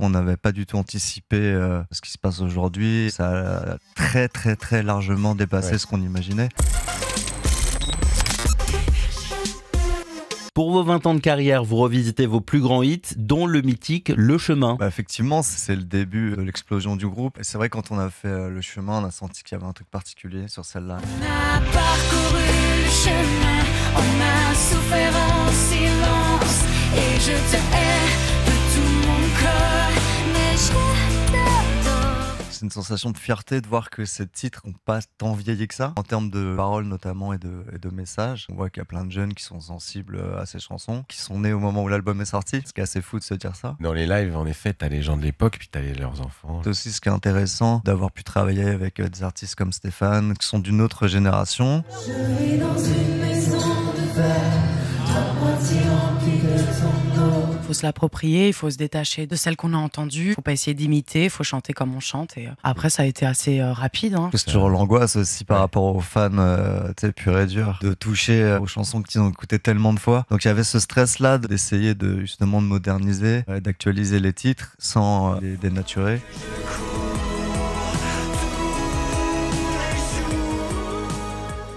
On n'avait pas du tout anticipé euh, ce qui se passe aujourd'hui. Ça a très très très largement dépassé ce qu'on imaginait. Pour vos 20 ans de carrière, vous revisitez vos plus grands hits, dont le mythique Le Chemin. Bah, effectivement, c'est le début de l'explosion du groupe. Et c'est vrai, quand on a fait euh, Le Chemin, on a senti qu'il y avait un truc particulier sur celle-là. On a parcouru le chemin, on a souffert en silence, et je te c'est une sensation de fierté de voir que ces titres n'ont pas tant vieilli que ça, en termes de paroles notamment et de, de messages. On voit qu'il y a plein de jeunes qui sont sensibles euh, à ces chansons, qui sont nés au moment où l'album est sorti, ce qui assez fou de se dire ça. Dans les lives, en effet, t'as les gens de l'époque, puis t'as leurs enfants. C'est aussi ce qui est intéressant d'avoir pu travailler avec euh, des artistes comme Stéphane, qui sont d'une autre génération. Je vis dans une maison de verre faut se l'approprier, il faut se détacher de celle qu'on a entendue, faut pas essayer d'imiter, il faut chanter comme on chante. Et euh, après, ça a été assez euh, rapide. Hein. C'est toujours l'angoisse aussi par rapport aux fans, euh, tu sais, pur et dur, de toucher aux chansons qu'ils ont écoutées tellement de fois. Donc il y avait ce stress-là d'essayer de justement de moderniser, d'actualiser les titres sans les dénaturer.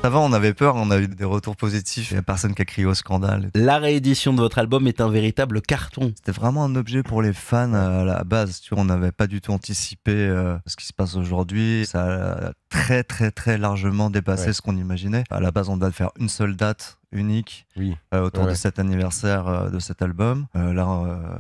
Avant, on avait peur, on a eu des retours positifs. Il n'y a personne qui a crié au scandale. La réédition de votre album est un véritable carton. C'était vraiment un objet pour les fans euh, à la base. Tu on n'avait pas du tout anticipé euh, ce qui se passe aujourd'hui. Ça très très très largement dépassé ce qu'on imaginait. À la base, on devait faire une seule date unique oui. Euh, autour de cet anniversaire euh, de cet album. Euh, là,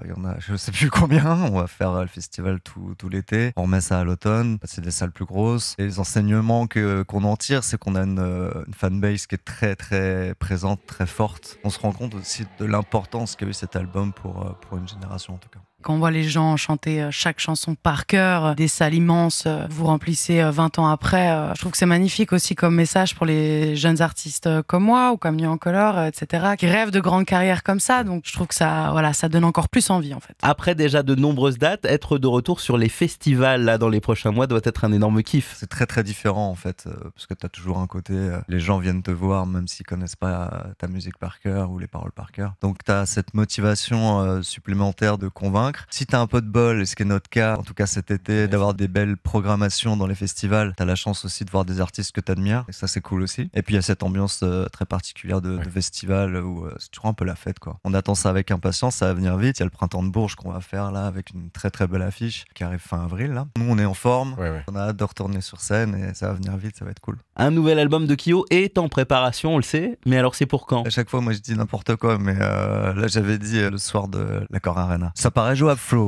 il y en a, je sais plus combien. On va faire le festival tout, l'été. On remet ça à l'automne. C'est des salles plus grosses. Et les enseignements que qu'on en tire, c'est qu'on a une, une, fanbase qui est très très présente, très forte. On se rend compte aussi de l'importance qu'a eu cet album pour pour une génération en tout cas. Quand on voit les gens chanter euh, chaque chanson par cœur, euh, des salles immenses, euh, vous remplissez 20 ans après, je trouve que c'est magnifique aussi comme message pour les jeunes artistes comme moi ou comme New en Color, etc., qui rêvent de grandes carrières comme ça. Donc je trouve que ça, voilà, ça donne encore plus envie en fait. Après déjà de nombreuses dates, être de retour sur les festivals là dans les prochains mois doit être un énorme kiff. C'est très très différent en fait, parce que tu as toujours un côté, les gens viennent te voir même s'ils connaissent pas ta musique par cœur ou les paroles par cœur. Donc tu as cette motivation supplémentaire de convaincre si t'as un peu de bol, et ce qui est notre cas, en tout cas cet été, d'avoir des belles programmations dans les festivals, t'as la chance aussi de voir des artistes que t'admires. Et ça, c'est cool aussi. Et puis, il y a cette ambiance euh, très particulière de, festival où euh, c'est toujours un peu la fête, quoi. On attend ça avec impatience, ça va venir vite. Il y a le printemps de Bourges qu'on va faire là avec une très très belle affiche qui arrive fin avril. Là. Nous, on est en forme. on a hâte de retourner sur scène et ça va venir vite, ça va être cool. Un nouvel album de Kyo est en préparation, on le sait. Mais alors, c'est pour quand À chaque fois, moi, je dis n'importe quoi. Mais euh, là, j'avais dit le soir de l'accord Arena. Ça paraît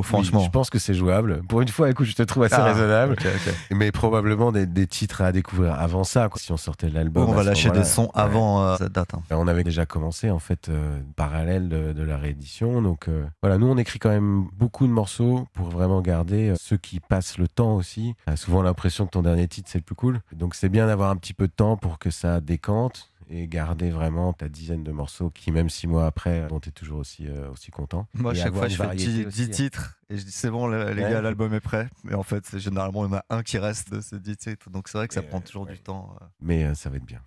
franchement. je pense que c'est jouable. Pour une fois, écoute, je te trouve assez ah, raisonnable. Mais probablement des, titres à découvrir avant ça, quoi. si on sortait l'album. on va lâcher des sons avant euh, cette date. Hein. Ben, on avait déjà commencé, en fait, euh, parallèle de, la réédition. Donc euh, voilà, nous, on écrit quand même beaucoup de morceaux pour vraiment garder ceux qui passent le temps aussi. a souvent l'impression que ton dernier titre, c'est le plus cool. Donc c'est bien d'avoir un petit peu de temps pour que ça décante et garder vraiment ta dizaine de morceaux qui, même six mois après, dont tu toujours aussi, euh, aussi content. Moi, à chaque fois, je fais 10, hein. titres et je dis c'est bon, les, gars, l'album est prêt. Mais en fait, c'est généralement, il y en a un qui reste de ces 10 titres. Donc c'est vrai que ça prend toujours euh, du temps. Euh. Mais ça va être bien.